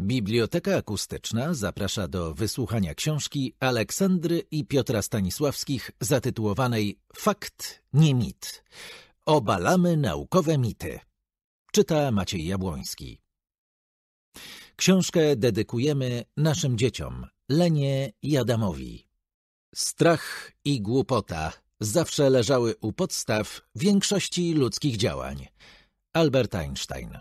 Biblioteka Akustyczna zaprasza do wysłuchania książki Aleksandry i Piotra Stanisławskich zatytułowanej Fakt, nie mit. Obalamy naukowe mity. Czyta Maciej Jabłoński. Książkę dedykujemy naszym dzieciom, Lenie i Adamowi. Strach i głupota zawsze leżały u podstaw większości ludzkich działań. Albert Einstein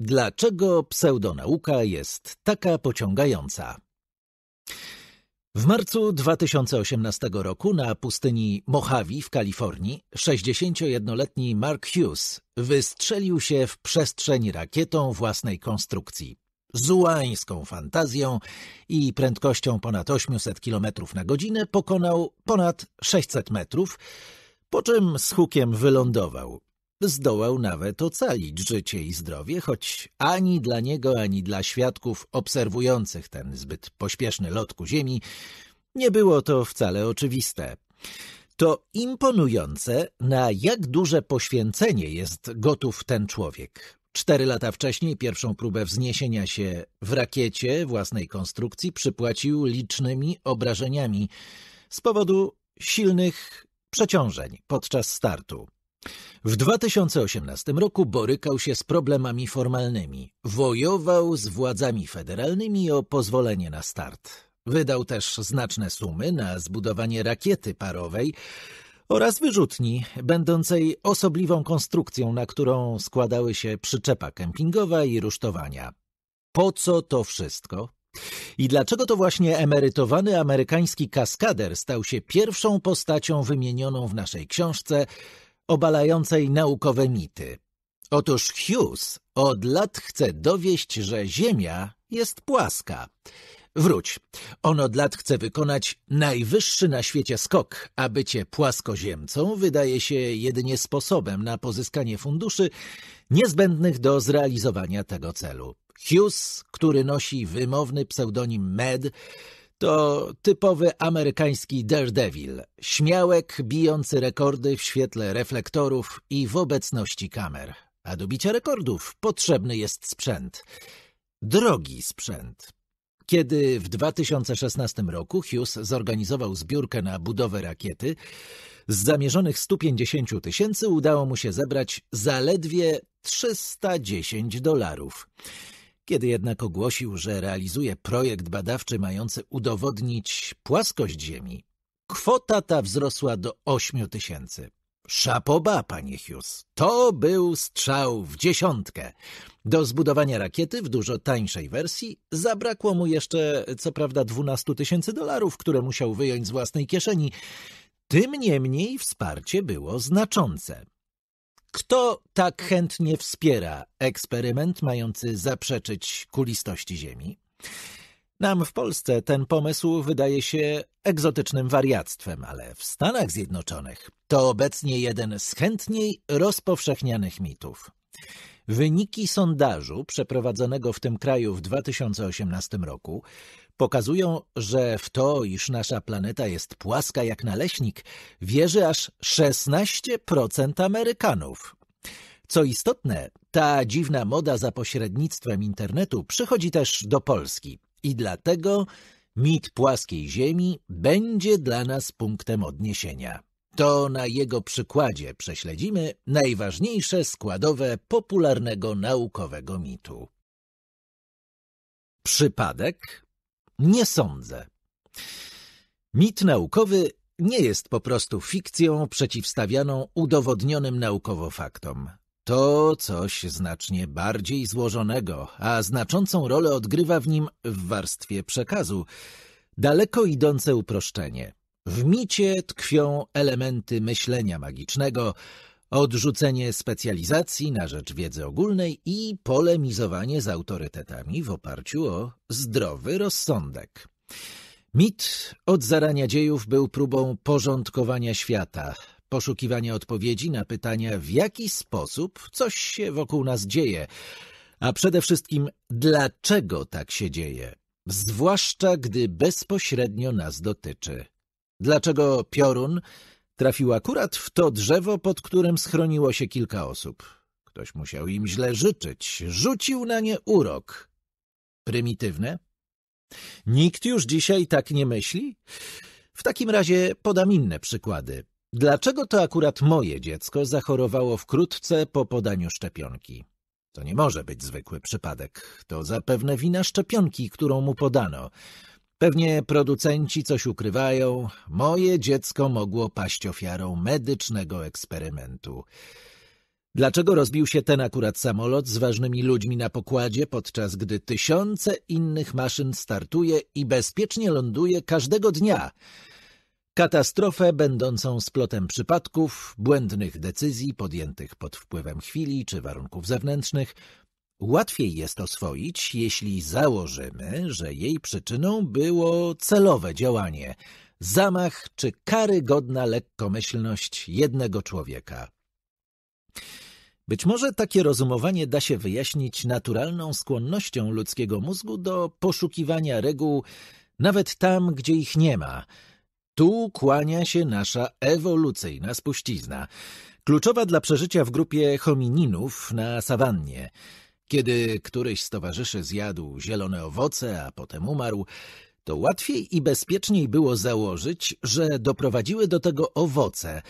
Dlaczego pseudonauka jest taka pociągająca? W marcu 2018 roku na pustyni Mojave w Kalifornii 61-letni Mark Hughes wystrzelił się w przestrzeń rakietą własnej konstrukcji. Zułańską fantazją i prędkością ponad 800 km na godzinę pokonał ponad 600 metrów, po czym z hukiem wylądował, Zdołał nawet ocalić życie i zdrowie, choć ani dla niego, ani dla świadków obserwujących ten zbyt pośpieszny lot ku ziemi nie było to wcale oczywiste. To imponujące, na jak duże poświęcenie jest gotów ten człowiek. Cztery lata wcześniej pierwszą próbę wzniesienia się w rakiecie własnej konstrukcji przypłacił licznymi obrażeniami z powodu silnych przeciążeń podczas startu. W 2018 roku borykał się z problemami formalnymi. Wojował z władzami federalnymi o pozwolenie na start. Wydał też znaczne sumy na zbudowanie rakiety parowej oraz wyrzutni, będącej osobliwą konstrukcją, na którą składały się przyczepa kempingowa i rusztowania. Po co to wszystko? I dlaczego to właśnie emerytowany amerykański kaskader stał się pierwszą postacią wymienioną w naszej książce – obalającej naukowe mity. Otóż Hughes od lat chce dowieść, że Ziemia jest płaska. Wróć. On od lat chce wykonać najwyższy na świecie skok, a bycie płaskoziemcą wydaje się jedynie sposobem na pozyskanie funduszy niezbędnych do zrealizowania tego celu. Hughes, który nosi wymowny pseudonim Med, to typowy amerykański daredevil, śmiałek bijący rekordy w świetle reflektorów i w obecności kamer. A do bicia rekordów potrzebny jest sprzęt. Drogi sprzęt. Kiedy w 2016 roku Hughes zorganizował zbiórkę na budowę rakiety, z zamierzonych 150 tysięcy udało mu się zebrać zaledwie 310 dolarów. Kiedy jednak ogłosił, że realizuje projekt badawczy mający udowodnić płaskość Ziemi, kwota ta wzrosła do 8 tysięcy. Szapoba, panie Hughes, to był strzał w dziesiątkę. Do zbudowania rakiety w dużo tańszej wersji zabrakło mu jeszcze, co prawda, 12 tysięcy dolarów, które musiał wyjąć z własnej kieszeni. Tym niemniej wsparcie było znaczące. Kto tak chętnie wspiera eksperyment mający zaprzeczyć kulistości Ziemi? Nam w Polsce ten pomysł wydaje się egzotycznym wariactwem, ale w Stanach Zjednoczonych to obecnie jeden z chętniej rozpowszechnianych mitów. Wyniki sondażu przeprowadzonego w tym kraju w 2018 roku pokazują, że w to, iż nasza planeta jest płaska jak naleśnik, wierzy aż 16% Amerykanów. Co istotne, ta dziwna moda za pośrednictwem internetu przychodzi też do Polski i dlatego mit płaskiej Ziemi będzie dla nas punktem odniesienia. To na jego przykładzie prześledzimy najważniejsze składowe popularnego naukowego mitu. Przypadek nie sądzę. Mit naukowy nie jest po prostu fikcją przeciwstawianą udowodnionym naukowo faktom. To coś znacznie bardziej złożonego, a znaczącą rolę odgrywa w nim w warstwie przekazu daleko idące uproszczenie. W micie tkwią elementy myślenia magicznego, odrzucenie specjalizacji na rzecz wiedzy ogólnej i polemizowanie z autorytetami w oparciu o zdrowy rozsądek. Mit od zarania dziejów był próbą porządkowania świata, poszukiwania odpowiedzi na pytania, w jaki sposób coś się wokół nas dzieje, a przede wszystkim dlaczego tak się dzieje, zwłaszcza gdy bezpośrednio nas dotyczy. Dlaczego piorun Trafił akurat w to drzewo, pod którym schroniło się kilka osób. Ktoś musiał im źle życzyć. Rzucił na nie urok. Prymitywne? Nikt już dzisiaj tak nie myśli? W takim razie podam inne przykłady. Dlaczego to akurat moje dziecko zachorowało wkrótce po podaniu szczepionki? To nie może być zwykły przypadek. To zapewne wina szczepionki, którą mu podano. Pewnie producenci coś ukrywają. Moje dziecko mogło paść ofiarą medycznego eksperymentu. Dlaczego rozbił się ten akurat samolot z ważnymi ludźmi na pokładzie, podczas gdy tysiące innych maszyn startuje i bezpiecznie ląduje każdego dnia? Katastrofę będącą splotem przypadków, błędnych decyzji podjętych pod wpływem chwili czy warunków zewnętrznych, Łatwiej jest oswoić, jeśli założymy, że jej przyczyną było celowe działanie, zamach czy karygodna lekkomyślność jednego człowieka. Być może takie rozumowanie da się wyjaśnić naturalną skłonnością ludzkiego mózgu do poszukiwania reguł nawet tam, gdzie ich nie ma. Tu kłania się nasza ewolucyjna spuścizna, kluczowa dla przeżycia w grupie homininów na sawannie – kiedy któryś z towarzyszy zjadł zielone owoce, a potem umarł, to łatwiej i bezpieczniej było założyć, że doprowadziły do tego owoce,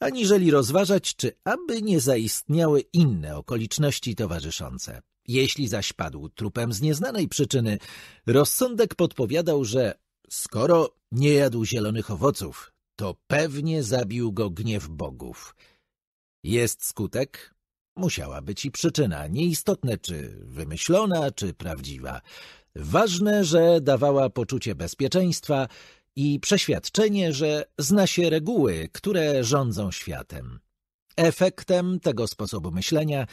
aniżeli rozważać, czy aby nie zaistniały inne okoliczności towarzyszące. Jeśli zaś padł trupem z nieznanej przyczyny, rozsądek podpowiadał, że skoro nie jadł zielonych owoców, to pewnie zabił go gniew bogów. Jest skutek, Musiała być i przyczyna, nieistotne czy wymyślona, czy prawdziwa. Ważne, że dawała poczucie bezpieczeństwa i przeświadczenie, że zna się reguły, które rządzą światem. Efektem tego sposobu myślenia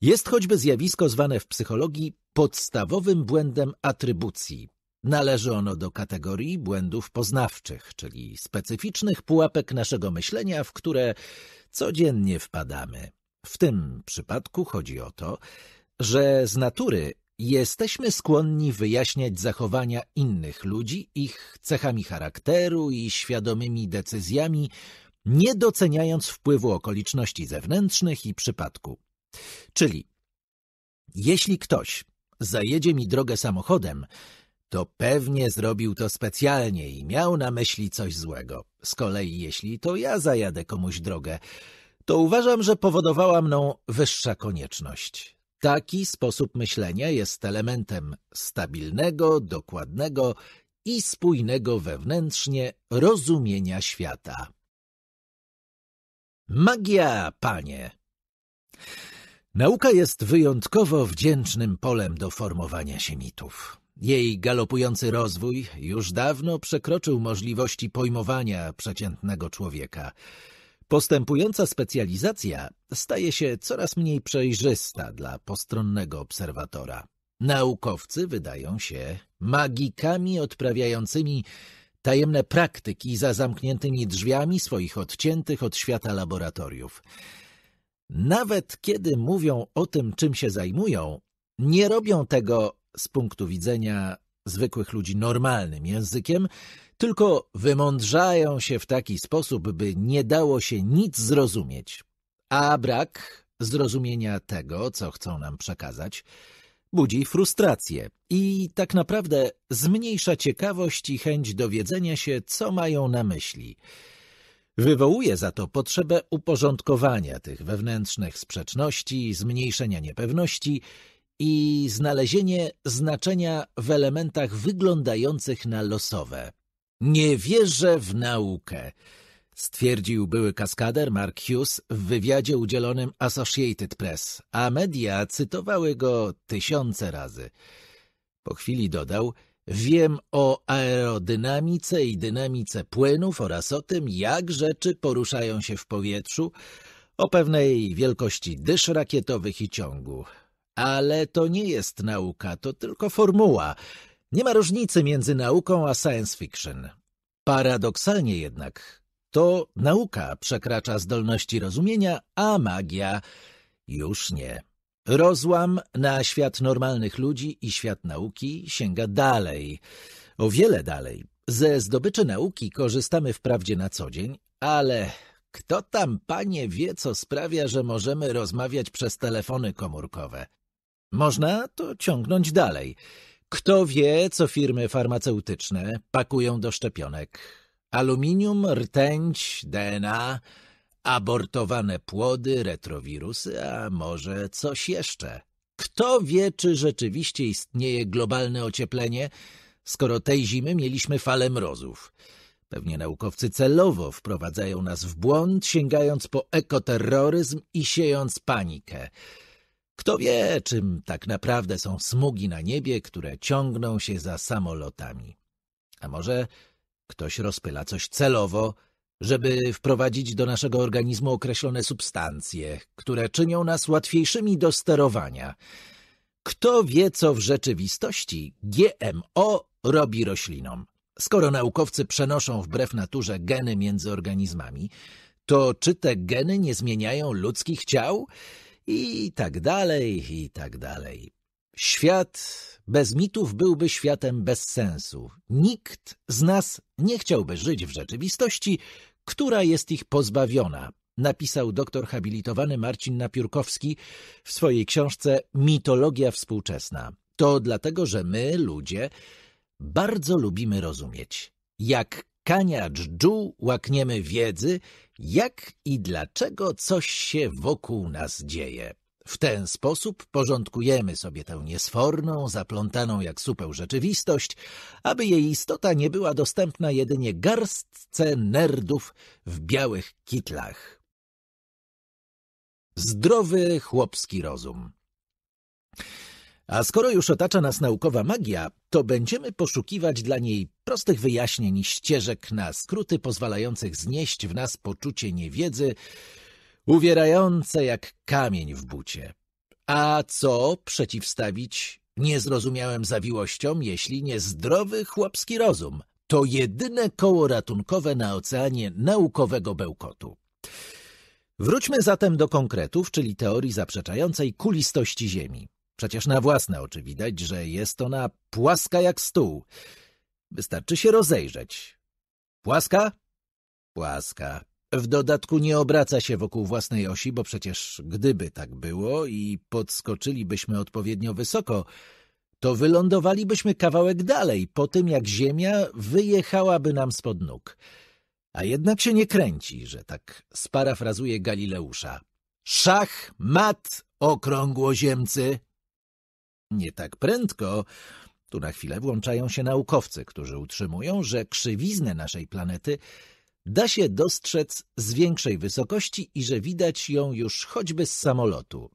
jest choćby zjawisko zwane w psychologii podstawowym błędem atrybucji. Należy ono do kategorii błędów poznawczych, czyli specyficznych pułapek naszego myślenia, w które codziennie wpadamy. W tym przypadku chodzi o to, że z natury jesteśmy skłonni wyjaśniać zachowania innych ludzi ich cechami charakteru i świadomymi decyzjami, nie doceniając wpływu okoliczności zewnętrznych i przypadku. Czyli jeśli ktoś zajedzie mi drogę samochodem, to pewnie zrobił to specjalnie i miał na myśli coś złego. Z kolei jeśli to ja zajadę komuś drogę, to uważam, że powodowała mną wyższa konieczność. Taki sposób myślenia jest elementem stabilnego, dokładnego i spójnego wewnętrznie rozumienia świata. Magia, panie! Nauka jest wyjątkowo wdzięcznym polem do formowania się mitów. Jej galopujący rozwój już dawno przekroczył możliwości pojmowania przeciętnego człowieka – Postępująca specjalizacja staje się coraz mniej przejrzysta dla postronnego obserwatora. Naukowcy wydają się magikami odprawiającymi tajemne praktyki za zamkniętymi drzwiami swoich odciętych od świata laboratoriów. Nawet kiedy mówią o tym, czym się zajmują, nie robią tego z punktu widzenia zwykłych ludzi normalnym językiem, tylko wymądrzają się w taki sposób, by nie dało się nic zrozumieć. A brak zrozumienia tego, co chcą nam przekazać, budzi frustrację i tak naprawdę zmniejsza ciekawość i chęć dowiedzenia się, co mają na myśli. Wywołuje za to potrzebę uporządkowania tych wewnętrznych sprzeczności, zmniejszenia niepewności i znalezienie znaczenia w elementach wyglądających na losowe. Nie wierzę w naukę, stwierdził były kaskader Mark Hughes w wywiadzie udzielonym Associated Press, a media cytowały go tysiące razy. Po chwili dodał, wiem o aerodynamice i dynamice płynów oraz o tym, jak rzeczy poruszają się w powietrzu, o pewnej wielkości dysz rakietowych i ciągu. Ale to nie jest nauka, to tylko formuła – nie ma różnicy między nauką a science fiction. Paradoksalnie jednak to nauka przekracza zdolności rozumienia, a magia już nie. Rozłam na świat normalnych ludzi i świat nauki sięga dalej, o wiele dalej. Ze zdobyczy nauki korzystamy wprawdzie na co dzień, ale kto tam, panie, wie, co sprawia, że możemy rozmawiać przez telefony komórkowe? Można to ciągnąć dalej – kto wie, co firmy farmaceutyczne pakują do szczepionek? Aluminium, rtęć, DNA, abortowane płody, retrowirusy, a może coś jeszcze? Kto wie, czy rzeczywiście istnieje globalne ocieplenie, skoro tej zimy mieliśmy falę mrozów? Pewnie naukowcy celowo wprowadzają nas w błąd, sięgając po ekoterroryzm i siejąc panikę – kto wie, czym tak naprawdę są smugi na niebie, które ciągną się za samolotami. A może ktoś rozpyla coś celowo, żeby wprowadzić do naszego organizmu określone substancje, które czynią nas łatwiejszymi do sterowania. Kto wie, co w rzeczywistości GMO robi roślinom? Skoro naukowcy przenoszą wbrew naturze geny między organizmami, to czy te geny nie zmieniają ludzkich ciał? I tak dalej, i tak dalej. Świat bez mitów byłby światem bez sensu. Nikt z nas nie chciałby żyć w rzeczywistości, która jest ich pozbawiona, napisał doktor habilitowany Marcin Napiórkowski w swojej książce Mitologia współczesna. To dlatego, że my, ludzie, bardzo lubimy rozumieć. Jak Kania dżdżu łakniemy wiedzy, jak i dlaczego coś się wokół nas dzieje. W ten sposób porządkujemy sobie tę niesforną, zaplątaną jak supeł rzeczywistość, aby jej istota nie była dostępna jedynie garstce nerdów w białych kitlach. Zdrowy chłopski rozum a skoro już otacza nas naukowa magia, to będziemy poszukiwać dla niej prostych wyjaśnień i ścieżek na skróty pozwalających znieść w nas poczucie niewiedzy, uwierające jak kamień w bucie. A co przeciwstawić niezrozumiałym zawiłościom, jeśli nie zdrowy chłopski rozum? To jedyne koło ratunkowe na oceanie naukowego bełkotu. Wróćmy zatem do konkretów, czyli teorii zaprzeczającej kulistości Ziemi. Przecież na własne oczy widać, że jest ona płaska jak stół. Wystarczy się rozejrzeć. Płaska? Płaska. W dodatku nie obraca się wokół własnej osi, bo przecież gdyby tak było i podskoczylibyśmy odpowiednio wysoko, to wylądowalibyśmy kawałek dalej, po tym jak Ziemia wyjechałaby nam spod nóg. A jednak się nie kręci, że tak sparafrazuje Galileusza. Szach, mat, okrągłoziemcy! Nie tak prędko. Tu na chwilę włączają się naukowcy, którzy utrzymują, że krzywiznę naszej planety da się dostrzec z większej wysokości i że widać ją już choćby z samolotu.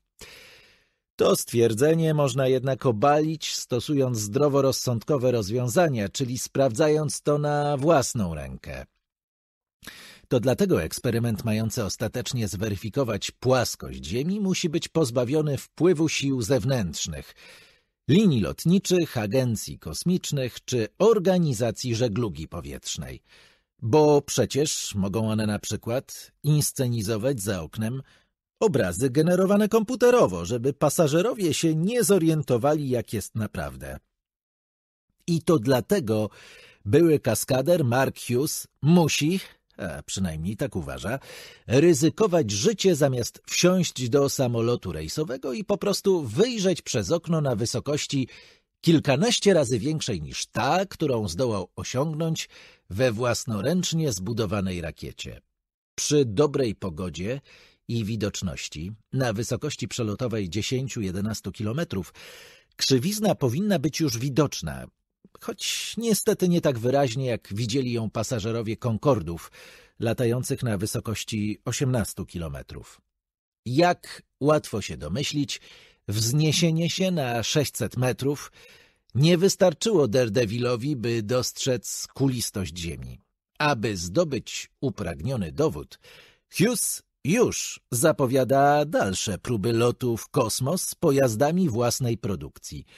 To stwierdzenie można jednak obalić, stosując zdroworozsądkowe rozwiązania, czyli sprawdzając to na własną rękę. To dlatego eksperyment mający ostatecznie zweryfikować płaskość Ziemi musi być pozbawiony wpływu sił zewnętrznych, linii lotniczych, agencji kosmicznych czy organizacji żeglugi powietrznej. Bo przecież mogą one na przykład inscenizować za oknem obrazy generowane komputerowo, żeby pasażerowie się nie zorientowali, jak jest naprawdę. I to dlatego były kaskader Mark Hughes musi a przynajmniej tak uważa, ryzykować życie zamiast wsiąść do samolotu rejsowego i po prostu wyjrzeć przez okno na wysokości kilkanaście razy większej niż ta, którą zdołał osiągnąć we własnoręcznie zbudowanej rakiecie. Przy dobrej pogodzie i widoczności na wysokości przelotowej 10-11 kilometrów Krzywizna powinna być już widoczna, choć niestety nie tak wyraźnie, jak widzieli ją pasażerowie Concordów, latających na wysokości 18 kilometrów. Jak łatwo się domyślić, wzniesienie się na 600 metrów nie wystarczyło Daredevilowi, by dostrzec kulistość ziemi. Aby zdobyć upragniony dowód, Hughes już zapowiada dalsze próby lotu w kosmos pojazdami własnej produkcji –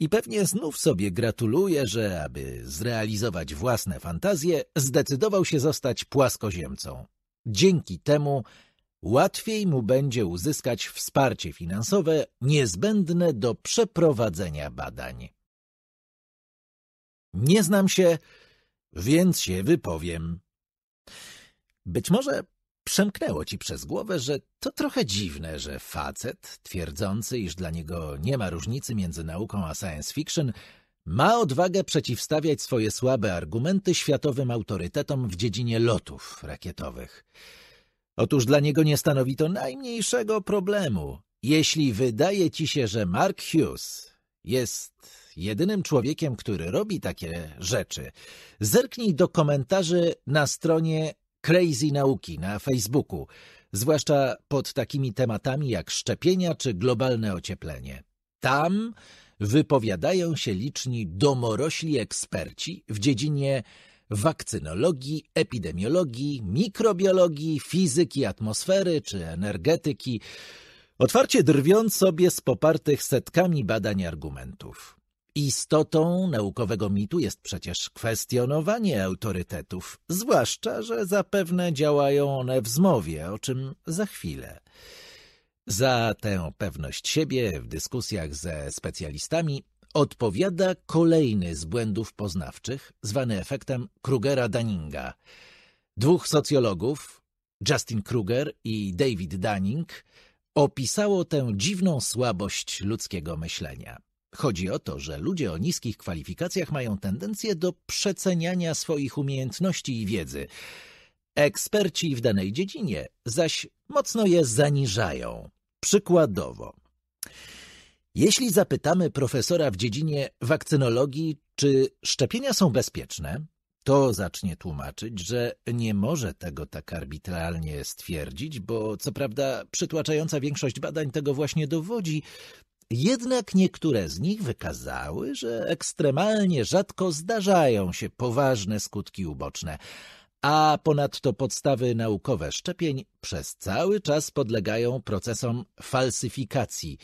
i pewnie znów sobie gratuluje, że aby zrealizować własne fantazje, zdecydował się zostać płaskoziemcą. Dzięki temu łatwiej mu będzie uzyskać wsparcie finansowe niezbędne do przeprowadzenia badań. Nie znam się, więc się wypowiem. Być może Przemknęło ci przez głowę, że to trochę dziwne, że facet, twierdzący, iż dla niego nie ma różnicy między nauką a science fiction, ma odwagę przeciwstawiać swoje słabe argumenty światowym autorytetom w dziedzinie lotów rakietowych. Otóż dla niego nie stanowi to najmniejszego problemu. Jeśli wydaje ci się, że Mark Hughes jest jedynym człowiekiem, który robi takie rzeczy, zerknij do komentarzy na stronie crazy nauki na Facebooku, zwłaszcza pod takimi tematami jak szczepienia czy globalne ocieplenie. Tam wypowiadają się liczni domorośli eksperci w dziedzinie wakcynologii, epidemiologii, mikrobiologii, fizyki atmosfery czy energetyki, otwarcie drwiąc sobie z popartych setkami badań argumentów. Istotą naukowego mitu jest przecież kwestionowanie autorytetów, zwłaszcza, że zapewne działają one w zmowie, o czym za chwilę. Za tę pewność siebie w dyskusjach ze specjalistami odpowiada kolejny z błędów poznawczych, zwany efektem Krugera-Daninga. Dwóch socjologów, Justin Kruger i David Dunning, opisało tę dziwną słabość ludzkiego myślenia. Chodzi o to, że ludzie o niskich kwalifikacjach mają tendencję do przeceniania swoich umiejętności i wiedzy. Eksperci w danej dziedzinie zaś mocno je zaniżają. Przykładowo, jeśli zapytamy profesora w dziedzinie wakcynologii, czy szczepienia są bezpieczne, to zacznie tłumaczyć, że nie może tego tak arbitralnie stwierdzić, bo co prawda przytłaczająca większość badań tego właśnie dowodzi, jednak niektóre z nich wykazały, że ekstremalnie rzadko zdarzają się poważne skutki uboczne, a ponadto podstawy naukowe szczepień przez cały czas podlegają procesom falsyfikacji,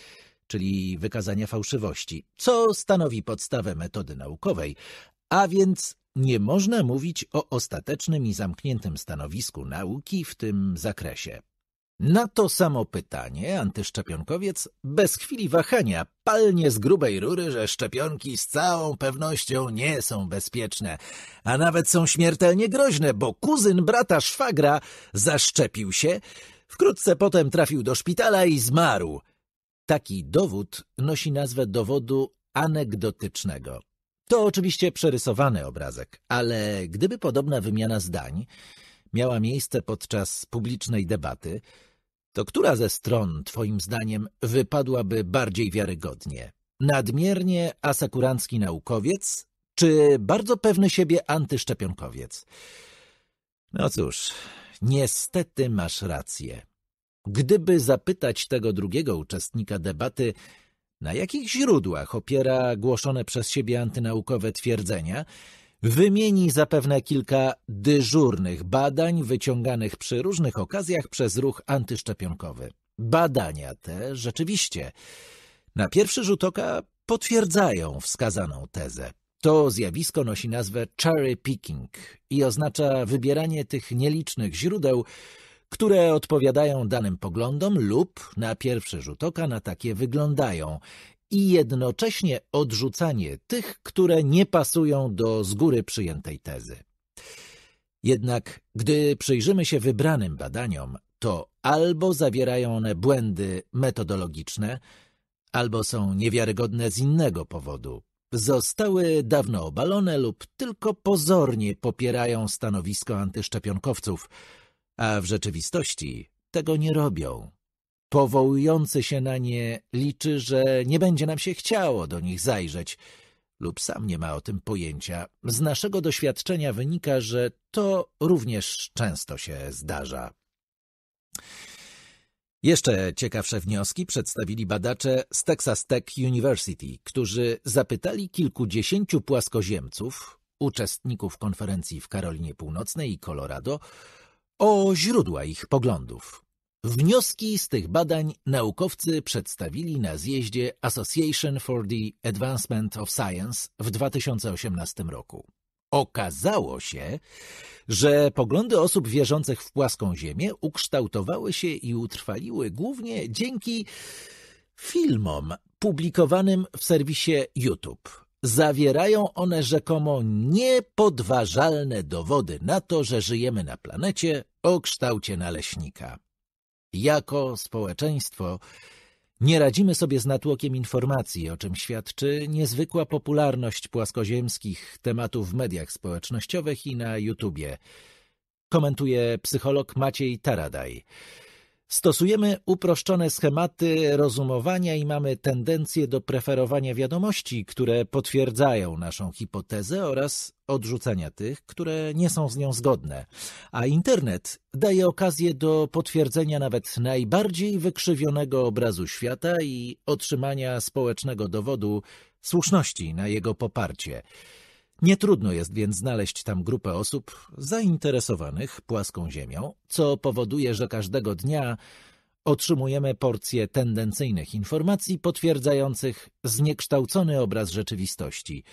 czyli wykazania fałszywości, co stanowi podstawę metody naukowej, a więc nie można mówić o ostatecznym i zamkniętym stanowisku nauki w tym zakresie. Na to samo pytanie antyszczepionkowiec bez chwili wahania palnie z grubej rury, że szczepionki z całą pewnością nie są bezpieczne, a nawet są śmiertelnie groźne, bo kuzyn brata szwagra zaszczepił się, wkrótce potem trafił do szpitala i zmarł. Taki dowód nosi nazwę dowodu anegdotycznego. To oczywiście przerysowany obrazek, ale gdyby podobna wymiana zdań miała miejsce podczas publicznej debaty, to która ze stron, twoim zdaniem, wypadłaby bardziej wiarygodnie? Nadmiernie asakurancki naukowiec czy bardzo pewny siebie antyszczepionkowiec? No cóż, niestety masz rację. Gdyby zapytać tego drugiego uczestnika debaty, na jakich źródłach opiera głoszone przez siebie antynaukowe twierdzenia, Wymieni zapewne kilka dyżurnych badań wyciąganych przy różnych okazjach przez ruch antyszczepionkowy. Badania te rzeczywiście na pierwszy rzut oka potwierdzają wskazaną tezę. To zjawisko nosi nazwę cherry picking i oznacza wybieranie tych nielicznych źródeł, które odpowiadają danym poglądom lub na pierwszy rzut oka na takie wyglądają i jednocześnie odrzucanie tych, które nie pasują do z góry przyjętej tezy. Jednak gdy przyjrzymy się wybranym badaniom, to albo zawierają one błędy metodologiczne, albo są niewiarygodne z innego powodu. Zostały dawno obalone lub tylko pozornie popierają stanowisko antyszczepionkowców, a w rzeczywistości tego nie robią powołujący się na nie liczy, że nie będzie nam się chciało do nich zajrzeć lub sam nie ma o tym pojęcia. Z naszego doświadczenia wynika, że to również często się zdarza. Jeszcze ciekawsze wnioski przedstawili badacze z Texas Tech University, którzy zapytali kilkudziesięciu płaskoziemców, uczestników konferencji w Karolinie Północnej i Colorado, o źródła ich poglądów. Wnioski z tych badań naukowcy przedstawili na zjeździe Association for the Advancement of Science w 2018 roku. Okazało się, że poglądy osób wierzących w płaską Ziemię ukształtowały się i utrwaliły głównie dzięki filmom publikowanym w serwisie YouTube. Zawierają one rzekomo niepodważalne dowody na to, że żyjemy na planecie o kształcie naleśnika. Jako społeczeństwo nie radzimy sobie z natłokiem informacji, o czym świadczy niezwykła popularność płaskoziemskich tematów w mediach społecznościowych i na YouTubie. Komentuje psycholog Maciej Taradaj. Stosujemy uproszczone schematy rozumowania i mamy tendencję do preferowania wiadomości, które potwierdzają naszą hipotezę oraz odrzucania tych, które nie są z nią zgodne. A internet daje okazję do potwierdzenia nawet najbardziej wykrzywionego obrazu świata i otrzymania społecznego dowodu słuszności na jego poparcie. Nie trudno jest więc znaleźć tam grupę osób zainteresowanych płaską Ziemią, co powoduje, że każdego dnia otrzymujemy porcje tendencyjnych informacji potwierdzających zniekształcony obraz rzeczywistości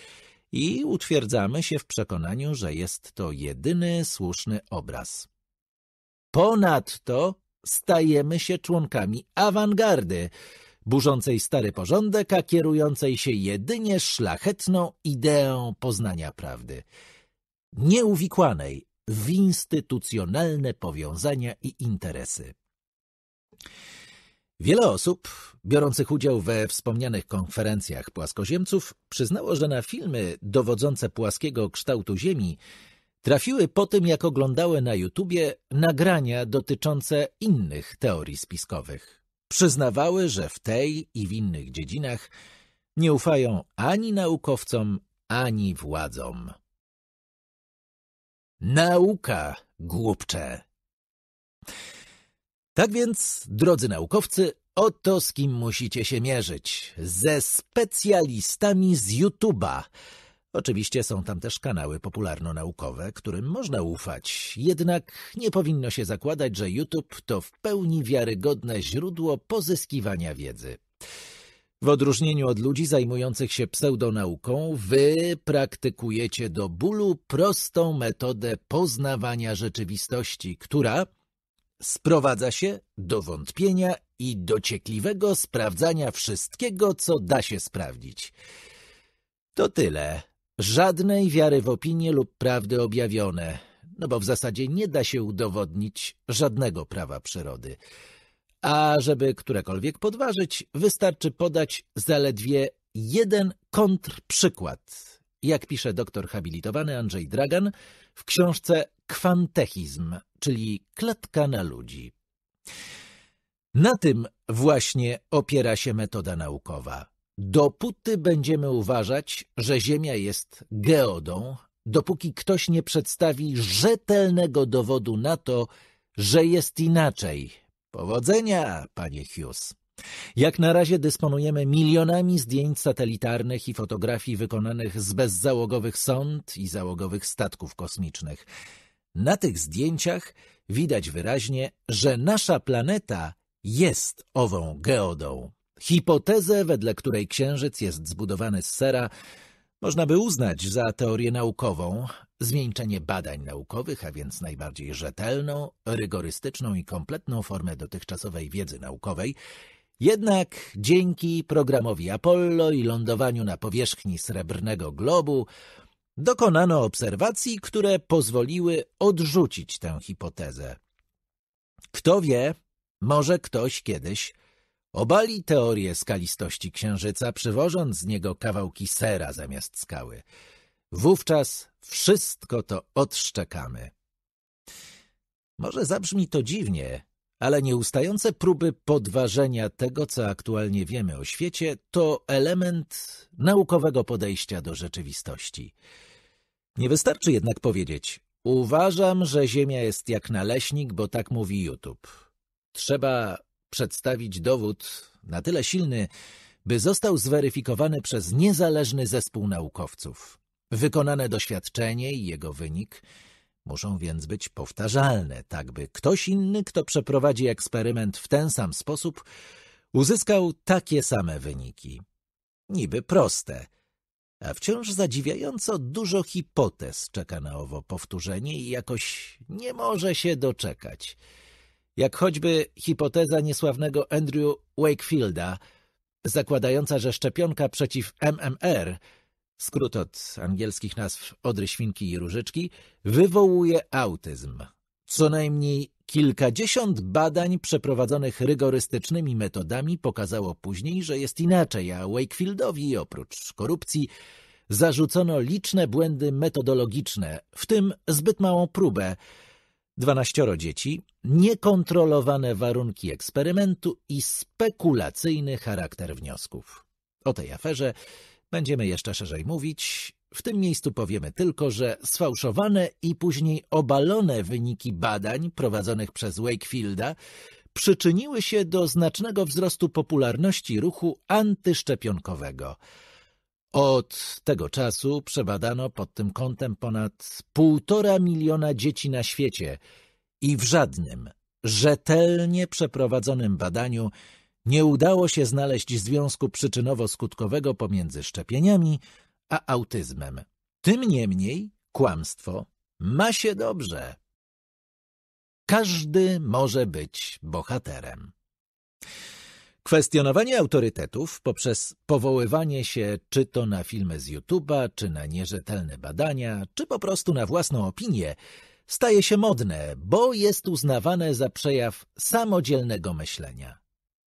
i utwierdzamy się w przekonaniu, że jest to jedyny słuszny obraz. Ponadto stajemy się członkami awangardy – burzącej stary porządek, a kierującej się jedynie szlachetną ideą poznania prawdy, nieuwikłanej w instytucjonalne powiązania i interesy. Wiele osób, biorących udział we wspomnianych konferencjach płaskoziemców, przyznało, że na filmy dowodzące płaskiego kształtu Ziemi trafiły po tym, jak oglądały na YouTubie nagrania dotyczące innych teorii spiskowych. Przyznawały, że w tej i w innych dziedzinach nie ufają ani naukowcom, ani władzom. Nauka, głupcze! Tak więc, drodzy naukowcy, oto z kim musicie się mierzyć. Ze specjalistami z YouTube'a, Oczywiście są tam też kanały popularno-naukowe, którym można ufać, jednak nie powinno się zakładać, że YouTube to w pełni wiarygodne źródło pozyskiwania wiedzy. W odróżnieniu od ludzi zajmujących się pseudonauką, wy praktykujecie do bólu prostą metodę poznawania rzeczywistości, która sprowadza się do wątpienia i dociekliwego sprawdzania wszystkiego, co da się sprawdzić. To tyle żadnej wiary w opinie lub prawdy objawione, no bo w zasadzie nie da się udowodnić żadnego prawa przyrody. A żeby którekolwiek podważyć, wystarczy podać zaledwie jeden kontrprzykład, jak pisze doktor habilitowany Andrzej Dragan w książce Kwantechizm, czyli klatka na ludzi. Na tym właśnie opiera się metoda naukowa. Dopóty będziemy uważać, że Ziemia jest geodą, dopóki ktoś nie przedstawi rzetelnego dowodu na to, że jest inaczej. Powodzenia, panie Hughes! Jak na razie dysponujemy milionami zdjęć satelitarnych i fotografii wykonanych z bezzałogowych sond i załogowych statków kosmicznych. Na tych zdjęciach widać wyraźnie, że nasza planeta jest ową geodą. Hipotezę, wedle której Księżyc jest zbudowany z sera, można by uznać za teorię naukową, zmieńczenie badań naukowych, a więc najbardziej rzetelną, rygorystyczną i kompletną formę dotychczasowej wiedzy naukowej, jednak dzięki programowi Apollo i lądowaniu na powierzchni Srebrnego Globu dokonano obserwacji, które pozwoliły odrzucić tę hipotezę. Kto wie, może ktoś kiedyś Obali teorię skalistości księżyca, przywożąc z niego kawałki sera zamiast skały. Wówczas wszystko to odszczekamy. Może zabrzmi to dziwnie, ale nieustające próby podważenia tego, co aktualnie wiemy o świecie, to element naukowego podejścia do rzeczywistości. Nie wystarczy jednak powiedzieć, uważam, że Ziemia jest jak naleśnik, bo tak mówi YouTube. Trzeba przedstawić dowód na tyle silny, by został zweryfikowany przez niezależny zespół naukowców. Wykonane doświadczenie i jego wynik muszą więc być powtarzalne, tak by ktoś inny, kto przeprowadzi eksperyment w ten sam sposób, uzyskał takie same wyniki. Niby proste, a wciąż zadziwiająco dużo hipotez czeka na owo powtórzenie i jakoś nie może się doczekać jak choćby hipoteza niesławnego Andrew Wakefielda, zakładająca, że szczepionka przeciw MMR, skrót od angielskich nazw odry świnki i różyczki, wywołuje autyzm. Co najmniej kilkadziesiąt badań przeprowadzonych rygorystycznymi metodami pokazało później, że jest inaczej, a Wakefieldowi oprócz korupcji zarzucono liczne błędy metodologiczne, w tym zbyt małą próbę, 12 dzieci, niekontrolowane warunki eksperymentu i spekulacyjny charakter wniosków. O tej aferze będziemy jeszcze szerzej mówić. W tym miejscu powiemy tylko, że sfałszowane i później obalone wyniki badań prowadzonych przez Wakefielda przyczyniły się do znacznego wzrostu popularności ruchu antyszczepionkowego – od tego czasu przebadano pod tym kątem ponad półtora miliona dzieci na świecie i w żadnym rzetelnie przeprowadzonym badaniu nie udało się znaleźć związku przyczynowo-skutkowego pomiędzy szczepieniami a autyzmem. Tym niemniej kłamstwo ma się dobrze. Każdy może być bohaterem. Kwestionowanie autorytetów poprzez powoływanie się czy to na filmy z YouTube'a, czy na nierzetelne badania, czy po prostu na własną opinię, staje się modne, bo jest uznawane za przejaw samodzielnego myślenia.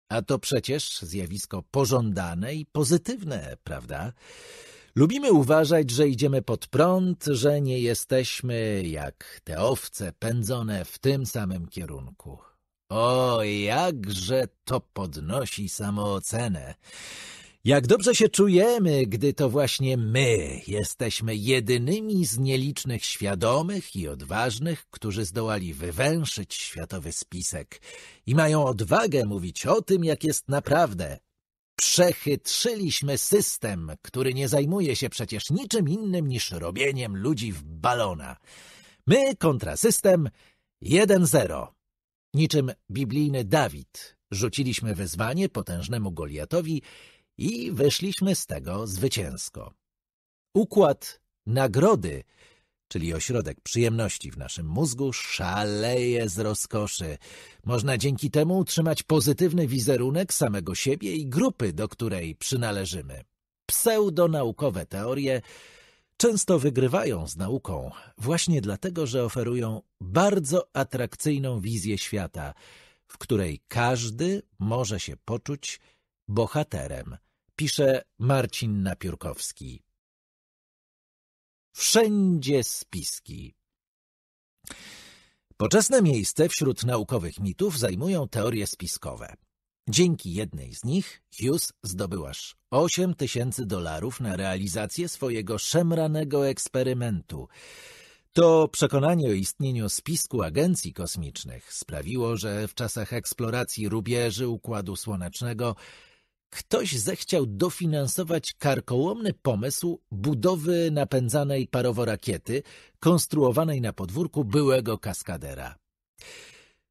A to przecież zjawisko pożądane i pozytywne, prawda? Lubimy uważać, że idziemy pod prąd, że nie jesteśmy jak te owce pędzone w tym samym kierunku. O, jakże to podnosi samoocenę. Jak dobrze się czujemy, gdy to właśnie my jesteśmy jedynymi z nielicznych świadomych i odważnych, którzy zdołali wywęszyć światowy spisek i mają odwagę mówić o tym, jak jest naprawdę. Przechytrzyliśmy system, który nie zajmuje się przecież niczym innym niż robieniem ludzi w balona. My kontra system 1-0. Niczym biblijny Dawid rzuciliśmy wyzwanie potężnemu Goliatowi i wyszliśmy z tego zwycięsko. Układ nagrody, czyli ośrodek przyjemności w naszym mózgu, szaleje z rozkoszy. Można dzięki temu utrzymać pozytywny wizerunek samego siebie i grupy, do której przynależymy. Pseudonaukowe teorie często wygrywają z nauką właśnie dlatego, że oferują bardzo atrakcyjną wizję świata, w której każdy może się poczuć bohaterem, pisze Marcin Napiórkowski. Wszędzie spiski. Poczesne miejsce wśród naukowych mitów zajmują teorie spiskowe. Dzięki jednej z nich Hughes zdobyłaś 8 tysięcy dolarów na realizację swojego szemranego eksperymentu. To przekonanie o istnieniu spisku agencji kosmicznych sprawiło, że w czasach eksploracji rubieży Układu Słonecznego ktoś zechciał dofinansować karkołomny pomysł budowy napędzanej parowo rakiety konstruowanej na podwórku byłego kaskadera.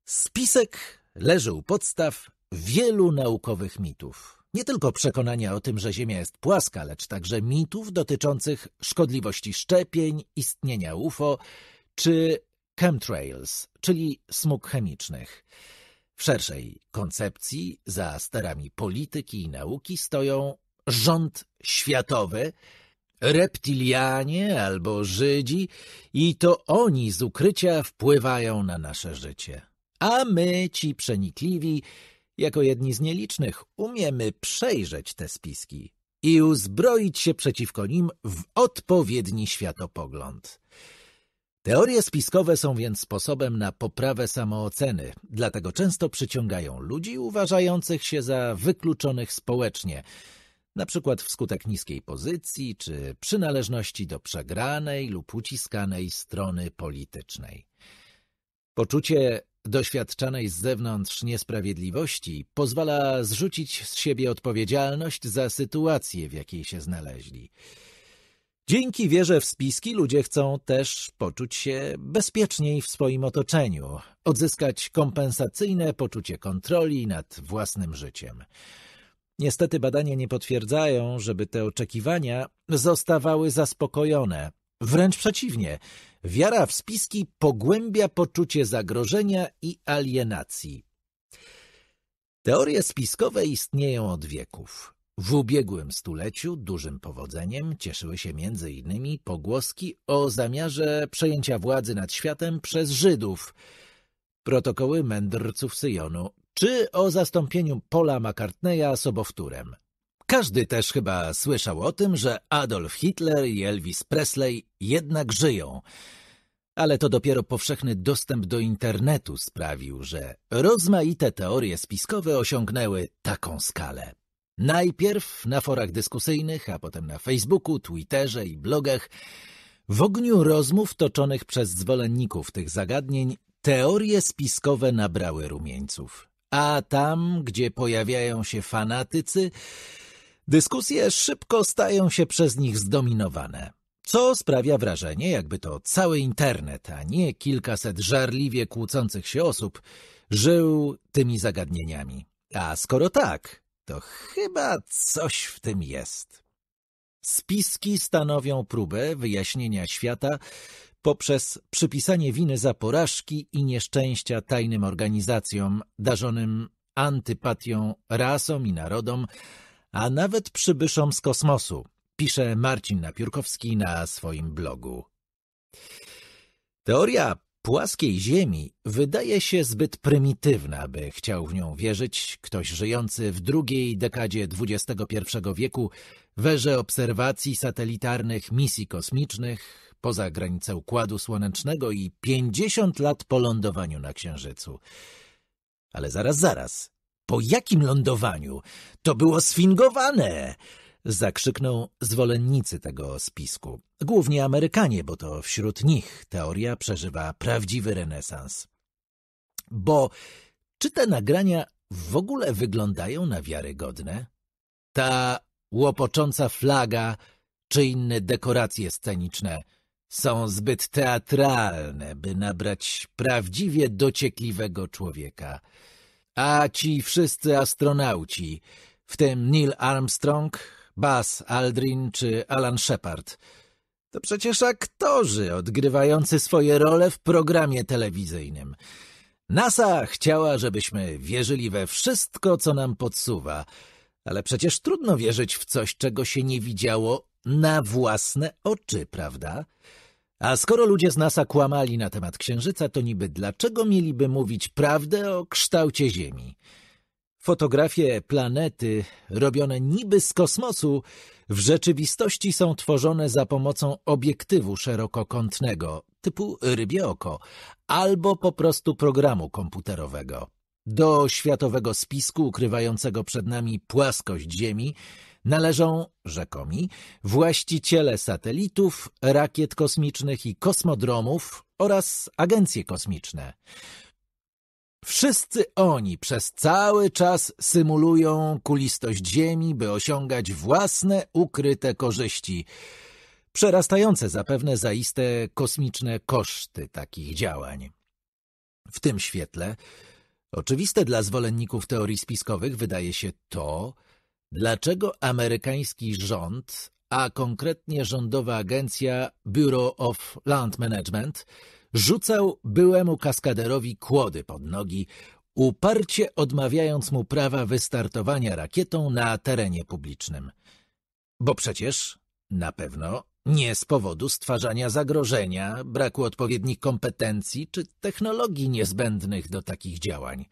Spisek leży u podstaw wielu naukowych mitów. Nie tylko przekonania o tym, że Ziemia jest płaska, lecz także mitów dotyczących szkodliwości szczepień, istnienia UFO czy chemtrails, czyli smug chemicznych. W szerszej koncepcji za sterami polityki i nauki stoją rząd światowy, reptilianie albo Żydzi i to oni z ukrycia wpływają na nasze życie. A my, ci przenikliwi, jako jedni z nielicznych umiemy przejrzeć te spiski i uzbroić się przeciwko nim w odpowiedni światopogląd. Teorie spiskowe są więc sposobem na poprawę samooceny, dlatego często przyciągają ludzi uważających się za wykluczonych społecznie, na przykład wskutek niskiej pozycji czy przynależności do przegranej lub uciskanej strony politycznej. Poczucie doświadczanej z zewnątrz niesprawiedliwości pozwala zrzucić z siebie odpowiedzialność za sytuację, w jakiej się znaleźli. Dzięki wierze w spiski ludzie chcą też poczuć się bezpieczniej w swoim otoczeniu, odzyskać kompensacyjne poczucie kontroli nad własnym życiem. Niestety badania nie potwierdzają, żeby te oczekiwania zostawały zaspokojone. Wręcz przeciwnie, Wiara w spiski pogłębia poczucie zagrożenia i alienacji. Teorie spiskowe istnieją od wieków. W ubiegłym stuleciu dużym powodzeniem cieszyły się m.in. pogłoski o zamiarze przejęcia władzy nad światem przez Żydów, protokoły mędrców Syjonu, czy o zastąpieniu Pola McCartneya sobowtórem. Każdy też chyba słyszał o tym, że Adolf Hitler i Elvis Presley jednak żyją. Ale to dopiero powszechny dostęp do internetu sprawił, że rozmaite teorie spiskowe osiągnęły taką skalę. Najpierw na forach dyskusyjnych, a potem na Facebooku, Twitterze i blogach. W ogniu rozmów toczonych przez zwolenników tych zagadnień teorie spiskowe nabrały rumieńców. A tam, gdzie pojawiają się fanatycy, Dyskusje szybko stają się przez nich zdominowane, co sprawia wrażenie, jakby to cały internet, a nie kilkaset żarliwie kłócących się osób, żył tymi zagadnieniami. A skoro tak, to chyba coś w tym jest. Spiski stanowią próbę wyjaśnienia świata poprzez przypisanie winy za porażki i nieszczęścia tajnym organizacjom darzonym antypatią rasom i narodom, a nawet przybyszom z kosmosu, pisze Marcin Napiórkowski na swoim blogu. Teoria płaskiej Ziemi wydaje się zbyt prymitywna, by chciał w nią wierzyć ktoś żyjący w drugiej dekadzie XXI wieku w erze obserwacji satelitarnych misji kosmicznych poza granicę Układu Słonecznego i 50 lat po lądowaniu na Księżycu. Ale zaraz, zaraz. Po jakim lądowaniu? To było sfingowane! Zakrzykną zwolennicy tego spisku. Głównie Amerykanie, bo to wśród nich teoria przeżywa prawdziwy renesans. Bo czy te nagrania w ogóle wyglądają na wiarygodne? Ta łopocząca flaga czy inne dekoracje sceniczne są zbyt teatralne, by nabrać prawdziwie dociekliwego człowieka – a ci wszyscy astronauci, w tym Neil Armstrong, Buzz Aldrin czy Alan Shepard, to przecież aktorzy odgrywający swoje role w programie telewizyjnym. NASA chciała, żebyśmy wierzyli we wszystko, co nam podsuwa, ale przecież trudno wierzyć w coś, czego się nie widziało na własne oczy, prawda? A skoro ludzie z NASA kłamali na temat Księżyca, to niby dlaczego mieliby mówić prawdę o kształcie Ziemi? Fotografie planety, robione niby z kosmosu, w rzeczywistości są tworzone za pomocą obiektywu szerokokątnego, typu rybie oko, albo po prostu programu komputerowego. Do światowego spisku ukrywającego przed nami płaskość Ziemi należą, rzekomi, właściciele satelitów, rakiet kosmicznych i kosmodromów oraz agencje kosmiczne. Wszyscy oni przez cały czas symulują kulistość Ziemi, by osiągać własne ukryte korzyści, przerastające zapewne zaiste kosmiczne koszty takich działań. W tym świetle oczywiste dla zwolenników teorii spiskowych wydaje się to, Dlaczego amerykański rząd, a konkretnie rządowa agencja Bureau of Land Management, rzucał byłemu kaskaderowi kłody pod nogi, uparcie odmawiając mu prawa wystartowania rakietą na terenie publicznym. Bo przecież, na pewno, nie z powodu stwarzania zagrożenia, braku odpowiednich kompetencji czy technologii niezbędnych do takich działań.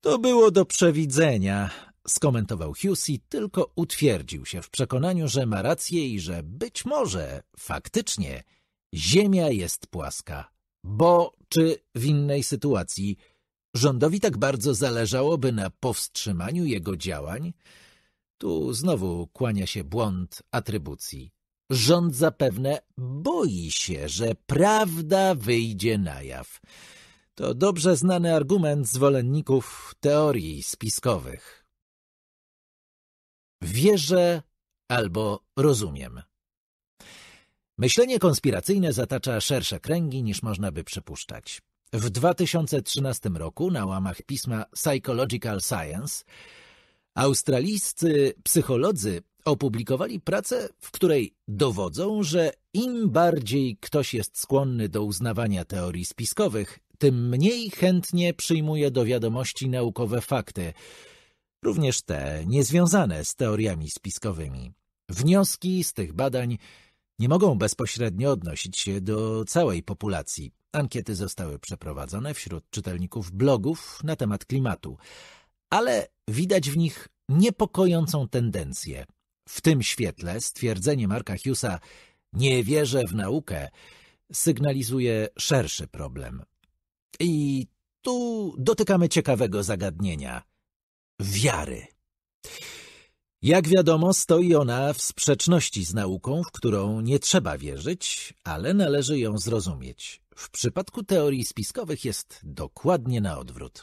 To było do przewidzenia, skomentował Hughes i tylko utwierdził się w przekonaniu, że ma rację i że być może faktycznie Ziemia jest płaska. Bo czy w innej sytuacji rządowi tak bardzo zależałoby na powstrzymaniu jego działań? Tu znowu kłania się błąd atrybucji. Rząd zapewne boi się, że prawda wyjdzie na jaw. To dobrze znany argument zwolenników teorii spiskowych wierzę albo rozumiem. Myślenie konspiracyjne zatacza szersze kręgi niż można by przypuszczać. W 2013 roku na łamach pisma Psychological Science australijscy psycholodzy opublikowali pracę, w której dowodzą, że im bardziej ktoś jest skłonny do uznawania teorii spiskowych, tym mniej chętnie przyjmuje do wiadomości naukowe fakty, również te niezwiązane z teoriami spiskowymi. Wnioski z tych badań nie mogą bezpośrednio odnosić się do całej populacji. Ankiety zostały przeprowadzone wśród czytelników blogów na temat klimatu, ale widać w nich niepokojącą tendencję. W tym świetle stwierdzenie Marka Hughesa nie wierzę w naukę sygnalizuje szerszy problem. I tu dotykamy ciekawego zagadnienia – wiary. Jak wiadomo, stoi ona w sprzeczności z nauką, w którą nie trzeba wierzyć, ale należy ją zrozumieć. W przypadku teorii spiskowych jest dokładnie na odwrót.